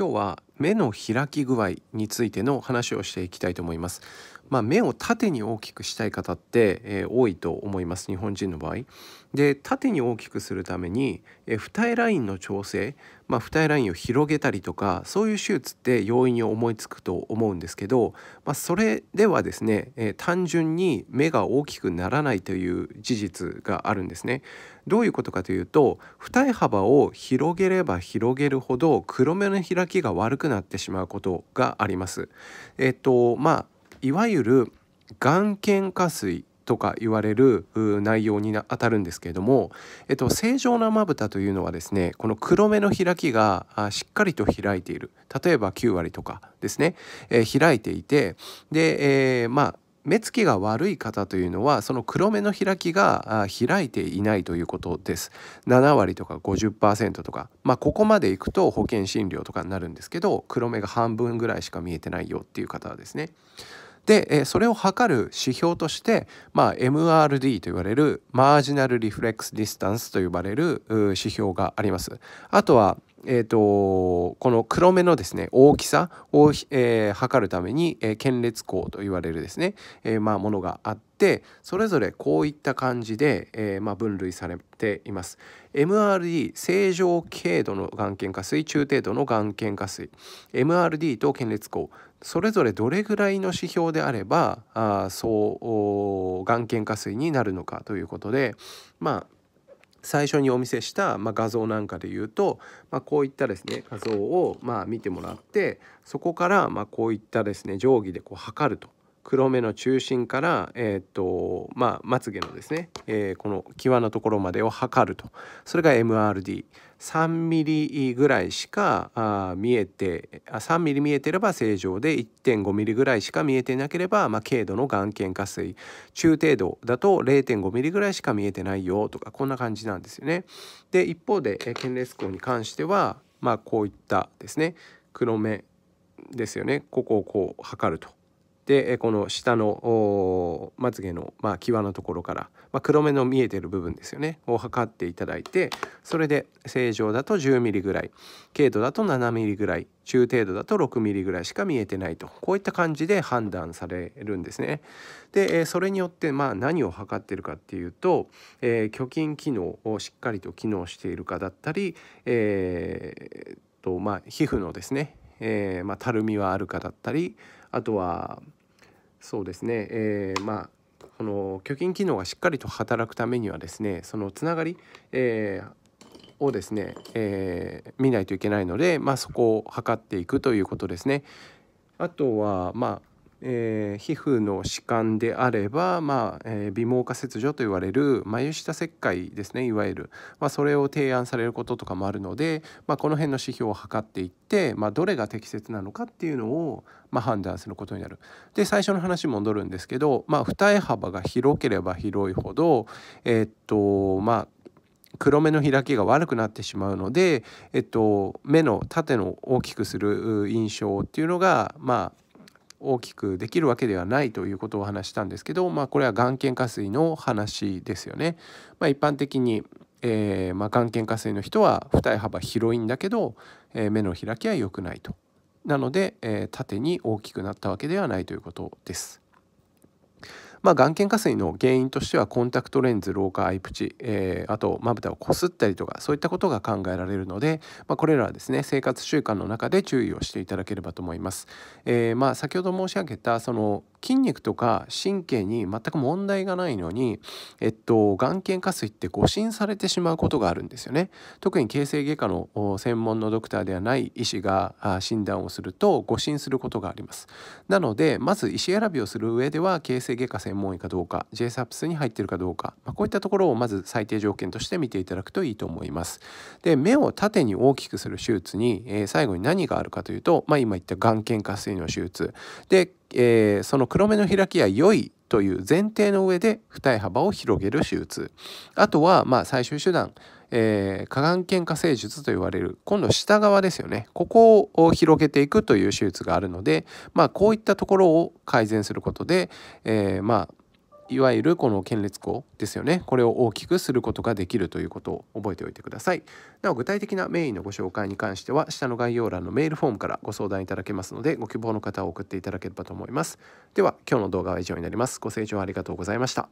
今日は目の開き具合についての話をしていきたいと思います。まあ、目を縦に大きくしたい方って、えー、多いと思います日本人の場合。で縦に大きくするために、えー、二重ラインの調整、まあ、二重ラインを広げたりとかそういう手術って容易に思いつくと思うんですけど、まあ、それではですね、えー、単純に目が大きくならないという事実があるんですね。どういうことかというと二重幅を広げれば広げるほど黒目の開きが悪くなってしまうことがあります。えっとまあいわゆる眼瞼下垂とか言われる内容に当たるんですけれども、えっと、正常なまぶたというのはですねこの黒目の開きがしっかりと開いている例えば9割とかですね、えー、開いていてで、えー、まあ目つきが悪い方というのはその黒目の開きが開いていないということです7割とか50%とかまあここまでいくと保険診療とかになるんですけど黒目が半分ぐらいしか見えてないよっていう方ですねでそれを測る指標として、まあ、MRD と言われるマージナルリフレックスディスタンスと呼ばれる指標がありますあとはえーと、この黒目のですね大きさを、えー、測るために、えー、剣列光と言われるですね、えー、まあ、ものがあってそれぞれこういった感じで、えまあ、分類されています。MRD 正常軽度の眼瞼下水中程度の眼瞼下垂 MRD と剣列光それぞれどれぐらいの指標であればあそう眼瞼下垂になるのかということでまあ最初にお見せした、まあ、画像なんかで言うと、まあ、こういったですね画像をまあ見てもらってそこからまあこういったですね定規でこう測ると黒目の中心から、えーとまあ、まつげのですね、えー、この際のところまでを測るとそれが MRD3 ミリぐらいしかあ見えてあ3ミリ見えてれば正常で1.5ミリぐらいしか見えてなければ、まあ、軽度の眼瞼下垂中程度だと0.5ミリぐらいしか見えてないよとかこんな感じなんですよね。で一方で瞼裂光に関しては、まあ、こういったですね黒目ですよねここをこう測ると。でこの下のまつげの、まあ、際のところから、まあ、黒目の見えてる部分ですよねを測っていただいてそれで正常だと 10mm ぐらい軽度だと 7mm ぐらい中程度だと 6mm ぐらいしか見えてないとこういった感じで判断されるんですね。でそれによってまあ何を測ってるかっていうと、えー、虚筋機能をしっかりと機能しているかだったり、えーとまあ、皮膚のですね、えー、まあ、たるみはあるかだったりあとはそうですね、えー、まあこの虚筋機能がしっかりと働くためにはですねそのつながり、えー、をですね、えー、見ないといけないので、まあ、そこを測っていくということですね。あとは、まあえー、皮膚の弛緩であれば、まあえー、微毛化切除と言われる眉下切開ですねいわゆる、まあ、それを提案されることとかもあるので、まあ、この辺の指標を測っていって、まあ、どれが適切なのかっていうのを、まあ、判断することになる。で最初の話戻るんですけど、まあ、二重幅が広ければ広いほど、えー、っとまあ、黒目の開きが悪くなってしまうので、えっと、目の縦の大きくする印象っていうのがまあ大きくできるわけではないということをお話したんですけど、まあ、これは眼瞼下垂の話ですよね。まあ、一般的に、えー、まあ、眼瞼下垂の人は二重幅広いんだけど、えー、目の開きは良くないと。なので、えー、縦に大きくなったわけではないということです。まあ、眼瞼下垂の原因としてはコンタクトレンズ老化アイプチ、えー、あとまぶたをこすったりとかそういったことが考えられるので、まあ、これらはですね生活習慣の中で注意をしていただければと思います。えー、まあ先ほど申し上げたその筋肉とか神経に全く問題がないのに、えっと、眼瞼下垂って誤診されてしまうことがあるんですよね特に形成外科の専門のドクターではない医師が診断をすると誤診することがありますなのでまず医師選びをする上では形成外科専門医かどうか JSAPS に入ってるかどうか、まあ、こういったところをまず最低条件として見ていただくといいと思いますで目を縦に大きくする手術に、えー、最後に何があるかというと、まあ、今言った眼瞼下垂の手術でえー、その黒目の開きは良いという前提の上で二重幅を広げる手術あとはまあ最終手段えー、眼圏下成術と言われる今度下側ですよねここを広げていくという手術があるので、まあ、こういったところを改善することで、えー、まあいわゆるこの県列校ですよねこれを大きくすることができるということを覚えておいてくださいなお具体的な名医のご紹介に関しては下の概要欄のメールフォームからご相談いただけますのでご希望の方を送っていただければと思いますでは今日の動画は以上になりますご清聴ありがとうございました